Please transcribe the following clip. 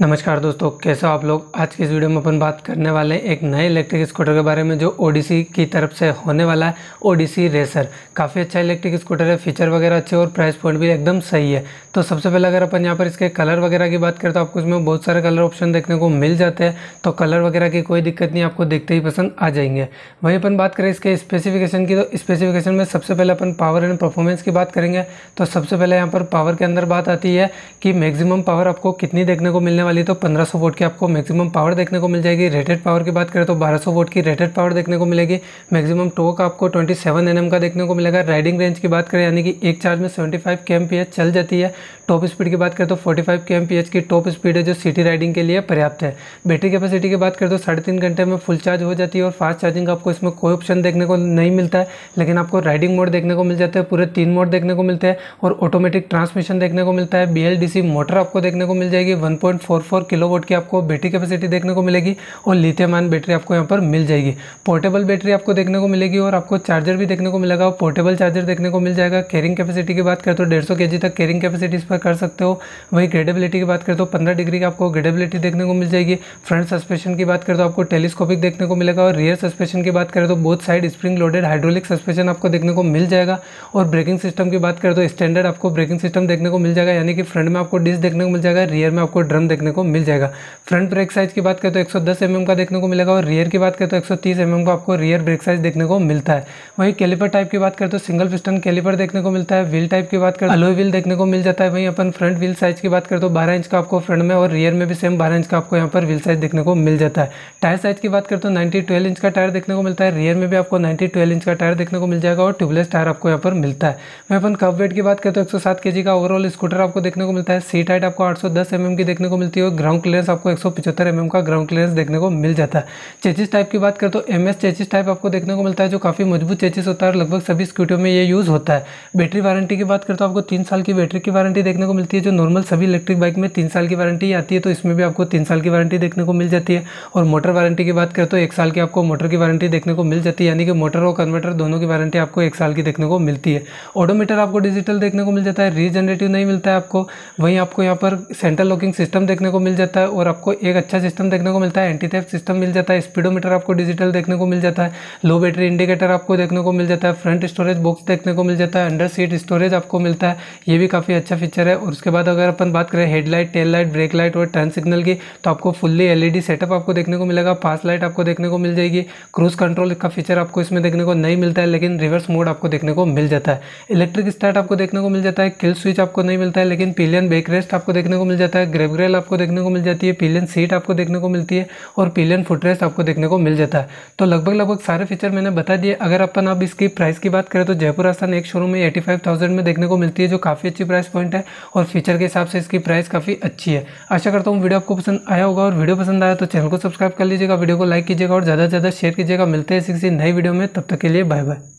नमस्कार दोस्तों कैसे हो आप लोग आज की इस वीडियो में अपन बात करने वाले हैं एक नए इलेक्ट्रिक स्कूटर के बारे में जो ओडीसी की तरफ से होने वाला है ओडीसी रेसर काफ़ी अच्छा इलेक्ट्रिक स्कूटर है फीचर वगैरह अच्छे और प्राइस पॉइंट भी एकदम सही है तो सबसे पहले अगर अपन यहाँ पर इसके कलर वगैरह की बात करें तो आपको इसमें बहुत सारे कलर ऑप्शन देखने को मिल जाते हैं तो कलर वगैरह की कोई दिक्कत नहीं आपको देखते ही पसंद आ जाएंगे वहीं अपन बात करें इसके स्पेसिफिकेशन की तो स्पेसिफिकेशन में सबसे पहले अपन पावर एंड परफॉर्मेंस की बात करेंगे तो सबसे पहले यहाँ पर पावर के अंदर बात आती है कि मैक्सिमम पावर आपको कितनी देखने को मिलने वाली तो 1500 वोट की आपको मैक्सिमम पावर देखने को मिल जाएगी रेटेड पावर की बात करें तो 1200 वोट की रेटेड पावर देखने को मिलेगी मैक्सिमम टोक आपको 27 सेवन का देखने को मिलेगा राइडिंग रेंज की बात करें यानी कि एक चार्ज में 75 फाइव चल जाती है टॉप स्पीड की बात करें तो 45 फाइव की टॉप स्पीड है जो सिटी राइडिंग के लिए पर्याप्त है बैटरी कैपेसिटी की बात करें तो साढ़े तीन घंटे में फुल चार्ज हो जाती है और फास्ट चार्जिंग आपको इसमें कोई ऑप्शन देखने को नहीं मिलता है लेकिन आपको राइडिंग मोड देखने को मिल जाता है पूरे तीन मोड देखने को मिलते हैं और ऑटोमेटिक ट्रांसमिशन देखने को मिलता है बी मोटर आपको देखने को मिल जाएगी वन फोर किलोवाट की आपको बैटरी कैपेसिटी देखने को मिलेगी और लिथियम आयन बैटरी आपको यहाँ पर मिल जाएगी पोर्टेबल बैटरी आपको देखने को मिलेगी और आपको चार्जर भी देखने को मिलेगा पोर्टेबल चार्जर देखने को मिल जाएगा कैरिंग कैपेसिटी की बात करते तो डेढ़ सौ तक कैरिंग कैपेसिटी इस पर कर सकते हो वहीं ग्रेडेबिलिटी की बात करें तो पंद्रह डिग्री की आपको ग्रेडेबिलिटी देखने को मिल जाएगी फ्रंट सस्पेशन की बात करते तो आपको टेलीस्कोपिक देखने को मिलेगा और रियर सस्पेशन की बात करें तो both side spring loaded hydraulic suspension आपको देखने को मिल जाएगा और ब्रेकिंग सिस्टम की बात करें तो स्टैंडर्ड आपको ब्रेकिंग सिस्टम देखने को मिल जाएगा यानी कि फ्रंट में आपको डिस्क देखने को मिल जाएगा रियर में आपको ड्रम देखने देखने को मिल जाएगा फ्रंट ब्रेक साइज की बात करें तो 110 mm का देखने को मिलेगा और रियर की बात करें तो 130 mm का आपको रियर ब्रेक साइज देखने को मिलता है वहीं कैलिपर टाइप की बात करें तो सिंगल पिस्टन कैलिपर देखने को मिलता है व्हील टाइप की बात करें अलोई व्हील देखने को मिल जाता है वहीं अपन फ्रंट व्हील साइज की बात करें तो बारह इंच का आपको फ्रंट में और रियर में भी सेम बारह इंच का आपको यहाँ पर व्हील साइज देखने को मिल जाता है टायर साइज की बात करें तो नाइन्टी ट्वेल्व इंच का टायर देखने को मिलता है रियर में भी आपको नाइन्टी ट्वेल्व इंच का टायर देखने को मिल जाएगा और ट्यूबलेस टायर आपको यहाँ पर मिलता है वहीं अपन कब वेट की बात करें तो एक सौ का ओवरऑल स्कूटर आपको देखने को मिलता है सीट हाइट आपको आठ सौ की देखने को मिलती है होती है ग्राउंड क्लियरेंस आपको एक सौ mm का ग्राउंड क्लियरेंस देखने को मिल जाता है चेचिस टाइप की बात करें तो एम एस टाइप आपको देखने को मिलता है जो काफ़ी मजबूत चेचिस होता है लगभग सभी स्कूटियों में ये यूज़ होता है बैटरी वारंटी की बात करें तो आपको तीन साल की बैटरी की वारंटी देखने को मिलती है जो नॉर्मल सभी इलेक्ट्रिक बाइक में तीन साल की वारंटी आती है तो इसमें भी आपको तीन साल की वारंटी देखने को मिल जाती है और मोटर वारंटी की बात करें तो एक साल की आपको मोटर की वारंटी देखने को मिल जाती है यानी कि मोटर और कन्वर्टर दोनों की वारंटी आपको एक साल की देखने को मिलती है ऑडोमीटर आपको डिजिटल देखने को मिल जाता है रीजनरेटिव नहीं मिलता है आपको वहीं आपको यहाँ पर सेंट्रल लॉकिंग सिस्टम देखने को मिल जाता है और आपको एक अच्छा सिस्टम देखने को मिलता है एंटी थेफ्ट सिस्टम मिल जाता है स्पीडोमीटर आपको डिजिटल देखने को मिल जाता है लो बैटरी इंडिकेटर आपको देखने को मिल जाता है फ्रंट स्टोरेज बॉक्स देखने को मिल जाता है अंडर सीट स्टोरेज आपको मिलता है ये भी काफ़ी अच्छा फीचर है और उसके बाद अगर अपन बात करें headlight tail light brake light और टर्न सिग्नल की तो आपको फुल्ली एलईडी सेटअप आपको देखने को मिलेगा फास्ट लाइट आपको देखने को मिल जाएगी क्रूज कंट्रोल का फीचर आपको इसमें देखने को नहीं मिलता है लेकिन रिवर्स मोड आपको देखने को मिल जाता है इलेक्ट्रिक स्टार्ट आपको देखने को मिल जाता है किल स्विच आपको नहीं मिलता है लेकिन पिलियन बेक रेस्ट आपको देखने को मिल जाता है ग्रेबग्रेल आप आपको देखने को मिल जाती है पिलियन सीट आपको देखने को मिलती है और पिलियन फुटरेस्ट आपको देखने को मिल जाता है तो लगभग लगभग सारे फीचर मैंने बता दिए अगर अपन आप इसकी प्राइस की बात करें तो जयपुर राजस्थान एक शोरूम में एटी फाइव थाउजेंड में देखने को मिलती है जो काफ़ी अच्छी प्राइस पॉइंट है और फीचर के हिसाब से इसकी प्राइस काफ़ी अच्छी है आशा करता हूँ वीडियो आपको पसंद आया होगा और वीडियो पसंद आया तो चैनल को सब्सक्राइब कर लीजिएगा वीडियो को लाइक कीजिएगा और ज़्यादा से ज़्यादा शेयर कीजिएगा मिलते हैं किसी नई वीडियो में तब तक के लिए बाय बाय